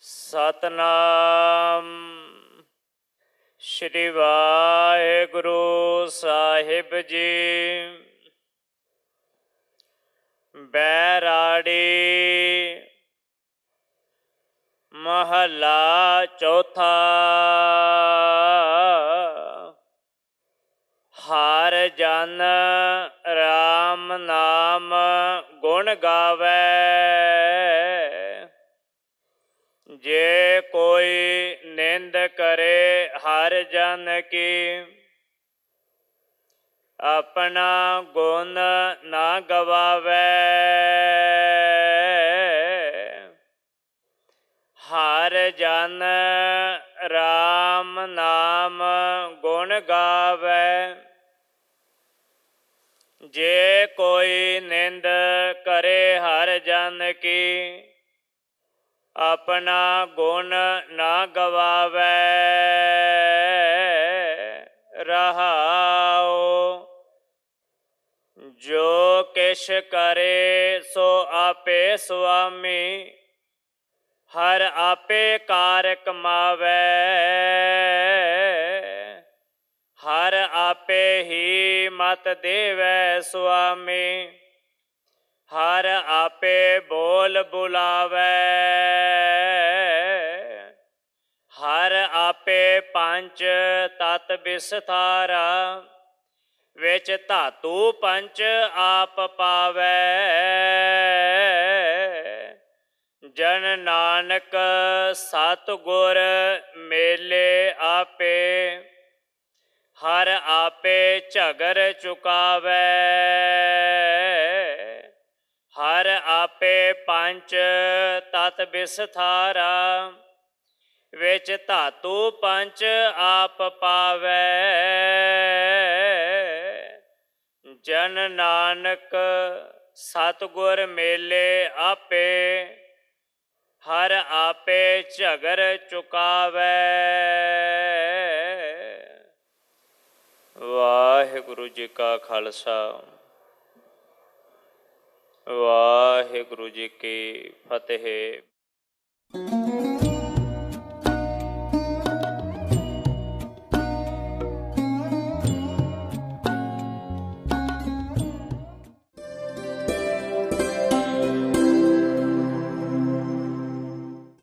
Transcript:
ਸਤਨਾਮ ਸ਼੍ਰੀ ਵਾਹਿਗੁਰੂ ਸਾਹਿਬ ਜੀ ਬੈਰਾੜੀ ਮਹਲਾ ਚੌਥਾ ਹਰ ਜਨ RAM ਨਾਮ ਗੁਣ ਗਾਵੇ ਜੇ ਕੋਈ ਨਿੰਦ ਕਰੇ ਹਰ ਜਨ ਕੀ ਆਪਣਾ ਗੁਣ ਨਾ ਗਵਾਵੇ ਹਰ ਜਨ RAM ਨਾਮ ਗੁਣ ਗਾਵੇ ਜੇ ਕੋਈ ਨਿੰਦ ਕਰੇ ਹਰ ਜਨ ਕੀ ਆਪਣਾ ਗੁਣ ਨਾ ਗਵਾਵੇ ਰਹਾਓ ਜੋ ਕਿਛ ਕਰੇ ਸੋ ਆਪੇ ਸੁਆਮੀ ਹਰ ਆਪੇ ਕਾਰ ਕਮਾਵੇ ਹਰ ਆਪੇ ਹੀ ਮਤ ਦੇਵੇ ਸੁਆਮੀ ਹਰ ਆਪੇ ਬੋਲ ਬੁਲਾਵੇ ਹਰ ਆਪੇ ਪੰਜ ਤਤ ਵਿਸਥਾਰਾ ਵਿੱਚ ਧਾਤੂ ਪੰਜ ਆਪ ਪਾਵੇ ਜਨ ਨਾਨਕ ਸਤ ਗੁਰ ਮੇਲੇ ਆਪੇ ਹਰ ਆਪੇ ਝਗਰ ਚੁਕਾਵੇ ਹਰ ਆਪੇ ਪੰਚ ਤਤ ਬਿਸਥਾਰਾ ਵਿੱਚ ਧਾਤੂ ਪੰਚ ਆਪ ਪਾਵੇ ਜਨ ਨਾਨਕ ਸਤਗੁਰ ਮੇਲੇ ਆਪੇ ਹਰ ਆਪੇ ਝਗਰ ਚੁਕਾਵੇ ਵਾਹਿਗੁਰੂ ਜੀ ਕਾ ਖਾਲਸਾ ਵਾਹਿਗੁਰੂ ਜੀ ਕੀ ਫਤਿਹ